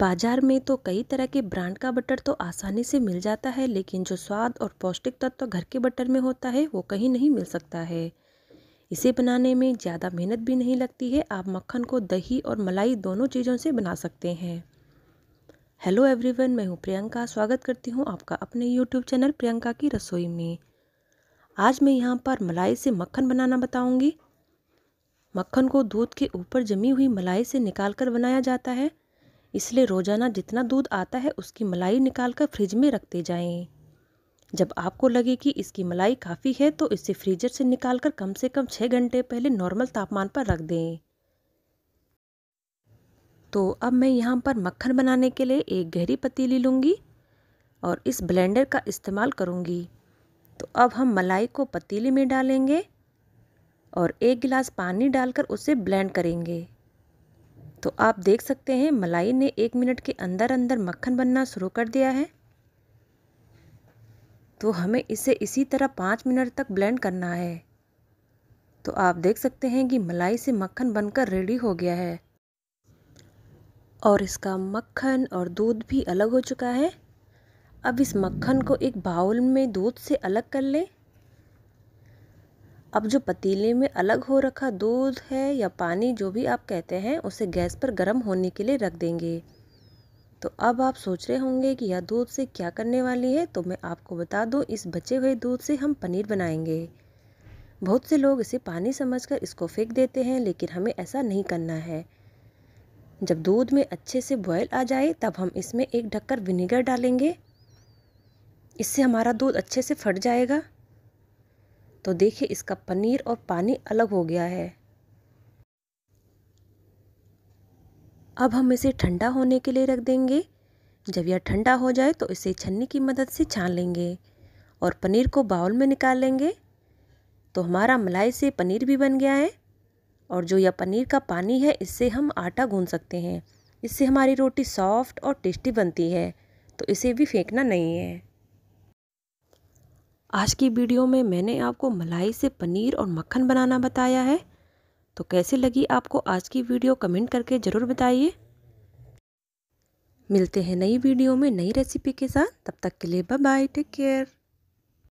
बाजार में तो कई तरह के ब्रांड का बटर तो आसानी से मिल जाता है लेकिन जो स्वाद और पौष्टिक तत्व तो घर के बटर में होता है वो कहीं नहीं मिल सकता है इसे बनाने में ज़्यादा मेहनत भी नहीं लगती है आप मक्खन को दही और मलाई दोनों चीज़ों से बना सकते हैं हेलो एवरीवन मैं हूँ प्रियंका स्वागत करती हूँ आपका अपने यूट्यूब चैनल प्रियंका की रसोई में आज मैं यहाँ पर मलाई से मक्खन बनाना बताऊंगी मक्खन को दूध के ऊपर जमी हुई मलाई से निकाल बनाया जाता है इसलिए रोज़ाना जितना दूध आता है उसकी मलाई निकाल कर फ्रिज में रखते जाएं। जब आपको लगे कि इसकी मलाई काफ़ी है तो इसे फ्रीजर से निकाल कर कम से कम छः घंटे पहले नॉर्मल तापमान पर रख दें तो अब मैं यहाँ पर मक्खन बनाने के लिए एक गहरी पतीली लूँगी और इस ब्लेंडर का इस्तेमाल करूँगी तो अब हम मलाई को पतीली में डालेंगे और एक गिलास पानी डालकर उसे ब्लेंड करेंगे तो आप देख सकते हैं मलाई ने एक मिनट के अंदर अंदर मक्खन बनना शुरू कर दिया है तो हमें इसे इसी तरह पाँच मिनट तक ब्लेंड करना है तो आप देख सकते हैं कि मलाई से मक्खन बनकर रेडी हो गया है और इसका मक्खन और दूध भी अलग हो चुका है अब इस मक्खन को एक बाउल में दूध से अलग कर लें अब जो पतीले में अलग हो रखा दूध है या पानी जो भी आप कहते हैं उसे गैस पर गर्म होने के लिए रख देंगे तो अब आप सोच रहे होंगे कि यह दूध से क्या करने वाली है तो मैं आपको बता दूं इस बचे हुए दूध से हम पनीर बनाएंगे बहुत से लोग इसे पानी समझकर इसको फेंक देते हैं लेकिन हमें ऐसा नहीं करना है जब दूध में अच्छे से बॉयल आ जाए तब हम इसमें एक ढक्कर विनेगर डालेंगे इससे हमारा दूध अच्छे से फट जाएगा तो देखिए इसका पनीर और पानी अलग हो गया है अब हम इसे ठंडा होने के लिए रख देंगे जब यह ठंडा हो जाए तो इसे छन्नी की मदद से छान लेंगे और पनीर को बाउल में निकाल लेंगे तो हमारा मलाई से पनीर भी बन गया है और जो यह पनीर का पानी है इससे हम आटा गूंद सकते हैं इससे हमारी रोटी सॉफ्ट और टेस्टी बनती है तो इसे भी फेंकना नहीं है आज की वीडियो में मैंने आपको मलाई से पनीर और मक्खन बनाना बताया है तो कैसे लगी आपको आज की वीडियो कमेंट करके ज़रूर बताइए मिलते हैं नई वीडियो में नई रेसिपी के साथ तब तक के लिए बाय बाय टेक केयर